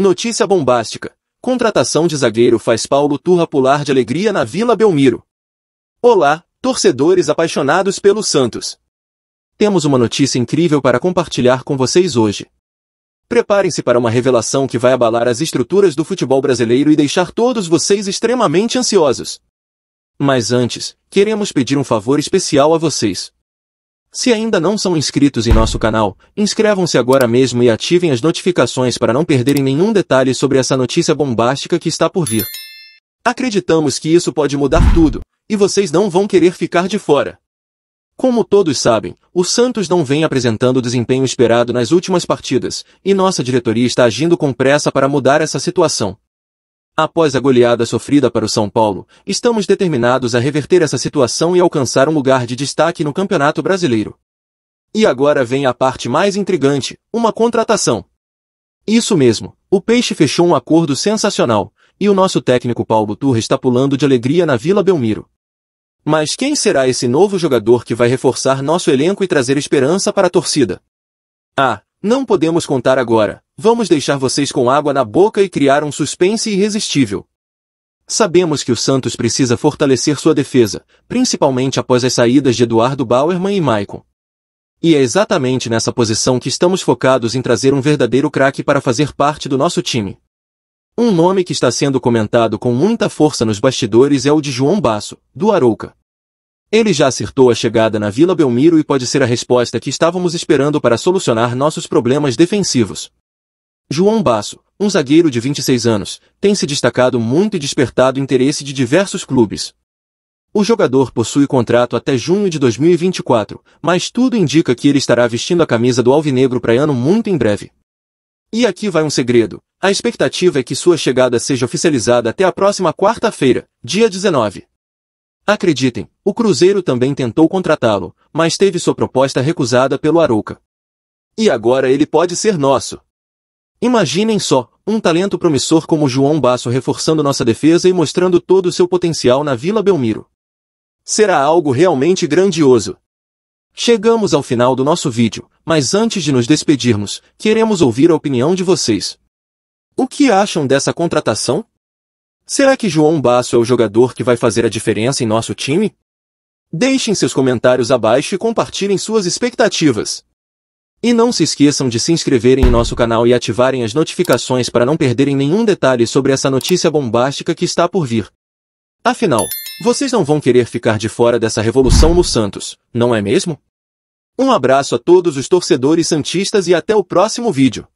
Notícia bombástica. Contratação de zagueiro faz Paulo Turra pular de alegria na Vila Belmiro. Olá, torcedores apaixonados pelo Santos. Temos uma notícia incrível para compartilhar com vocês hoje. Preparem-se para uma revelação que vai abalar as estruturas do futebol brasileiro e deixar todos vocês extremamente ansiosos. Mas antes, queremos pedir um favor especial a vocês. Se ainda não são inscritos em nosso canal, inscrevam-se agora mesmo e ativem as notificações para não perderem nenhum detalhe sobre essa notícia bombástica que está por vir. Acreditamos que isso pode mudar tudo, e vocês não vão querer ficar de fora. Como todos sabem, o Santos não vem apresentando o desempenho esperado nas últimas partidas, e nossa diretoria está agindo com pressa para mudar essa situação. Após a goleada sofrida para o São Paulo, estamos determinados a reverter essa situação e alcançar um lugar de destaque no Campeonato Brasileiro. E agora vem a parte mais intrigante, uma contratação. Isso mesmo, o Peixe fechou um acordo sensacional, e o nosso técnico Paulo Turra está pulando de alegria na Vila Belmiro. Mas quem será esse novo jogador que vai reforçar nosso elenco e trazer esperança para a torcida? Ah, não podemos contar agora, Vamos deixar vocês com água na boca e criar um suspense irresistível. Sabemos que o Santos precisa fortalecer sua defesa, principalmente após as saídas de Eduardo Bauerman e Maicon. E é exatamente nessa posição que estamos focados em trazer um verdadeiro craque para fazer parte do nosso time. Um nome que está sendo comentado com muita força nos bastidores é o de João Basso, do Arouca. Ele já acertou a chegada na Vila Belmiro e pode ser a resposta que estávamos esperando para solucionar nossos problemas defensivos. João Basso, um zagueiro de 26 anos, tem se destacado muito e despertado interesse de diversos clubes. O jogador possui contrato até junho de 2024, mas tudo indica que ele estará vestindo a camisa do alvinegro praiano muito em breve. E aqui vai um segredo. A expectativa é que sua chegada seja oficializada até a próxima quarta-feira, dia 19. Acreditem, o Cruzeiro também tentou contratá-lo, mas teve sua proposta recusada pelo Arouca. E agora ele pode ser nosso. Imaginem só, um talento promissor como João Basso reforçando nossa defesa e mostrando todo o seu potencial na Vila Belmiro. Será algo realmente grandioso. Chegamos ao final do nosso vídeo, mas antes de nos despedirmos, queremos ouvir a opinião de vocês. O que acham dessa contratação? Será que João Basso é o jogador que vai fazer a diferença em nosso time? Deixem seus comentários abaixo e compartilhem suas expectativas. E não se esqueçam de se inscreverem em nosso canal e ativarem as notificações para não perderem nenhum detalhe sobre essa notícia bombástica que está por vir. Afinal, vocês não vão querer ficar de fora dessa revolução no Santos, não é mesmo? Um abraço a todos os torcedores santistas e até o próximo vídeo.